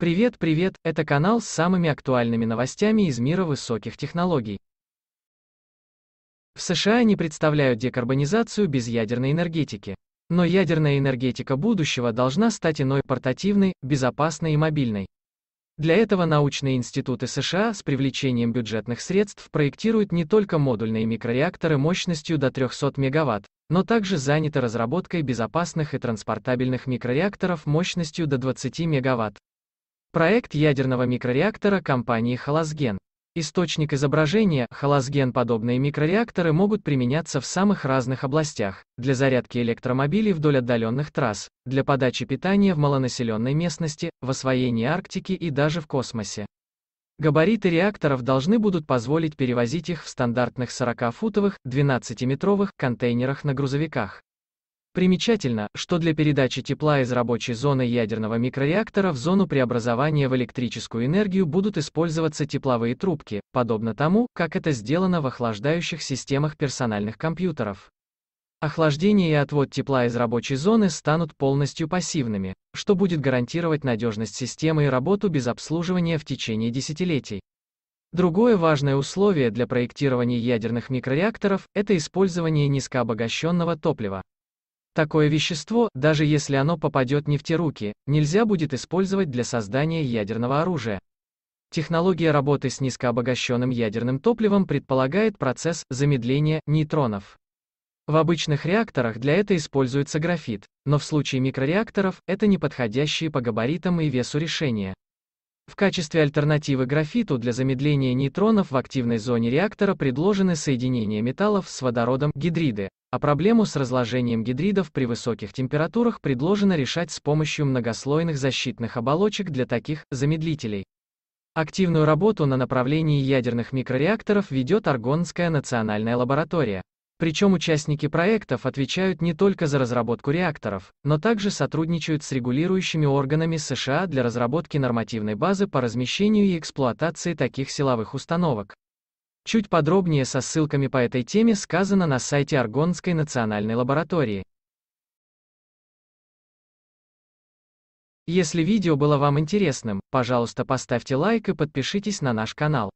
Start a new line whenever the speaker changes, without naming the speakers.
Привет, привет, это канал с самыми актуальными новостями из мира высоких технологий. В США не представляют декарбонизацию без ядерной энергетики. Но ядерная энергетика будущего должна стать иной портативной, безопасной и мобильной. Для этого научные институты США с привлечением бюджетных средств проектируют не только модульные микрореакторы мощностью до 300 мегаватт, но также заняты разработкой безопасных и транспортабельных микрореакторов мощностью до 20 мегаватт. Проект ядерного микрореактора компании «Холосген». Источник изображения «Холосген» подобные микрореакторы могут применяться в самых разных областях, для зарядки электромобилей вдоль отдаленных трасс, для подачи питания в малонаселенной местности, в освоении Арктики и даже в космосе. Габариты реакторов должны будут позволить перевозить их в стандартных 40-футовых, 12-метровых контейнерах на грузовиках. Примечательно, что для передачи тепла из рабочей зоны ядерного микрореактора в зону преобразования в электрическую энергию будут использоваться тепловые трубки, подобно тому, как это сделано в охлаждающих системах персональных компьютеров. Охлаждение и отвод тепла из рабочей зоны станут полностью пассивными, что будет гарантировать надежность системы и работу без обслуживания в течение десятилетий. Другое важное условие для проектирования ядерных микрореакторов – это использование низкообогащенного топлива. Такое вещество, даже если оно попадет не в те руки, нельзя будет использовать для создания ядерного оружия. Технология работы с низкообогащенным ядерным топливом предполагает процесс замедления нейтронов. В обычных реакторах для этого используется графит, но в случае микрореакторов это неподходящие по габаритам и весу решения. В качестве альтернативы графиту для замедления нейтронов в активной зоне реактора предложены соединения металлов с водородом гидриды, а проблему с разложением гидридов при высоких температурах предложено решать с помощью многослойных защитных оболочек для таких замедлителей. Активную работу на направлении ядерных микрореакторов ведет Аргонская национальная лаборатория. Причем участники проектов отвечают не только за разработку реакторов, но также сотрудничают с регулирующими органами США для разработки нормативной базы по размещению и эксплуатации таких силовых установок. Чуть подробнее со ссылками по этой теме сказано на сайте Аргонской национальной лаборатории. Если видео было вам интересным, пожалуйста поставьте лайк и подпишитесь на наш канал.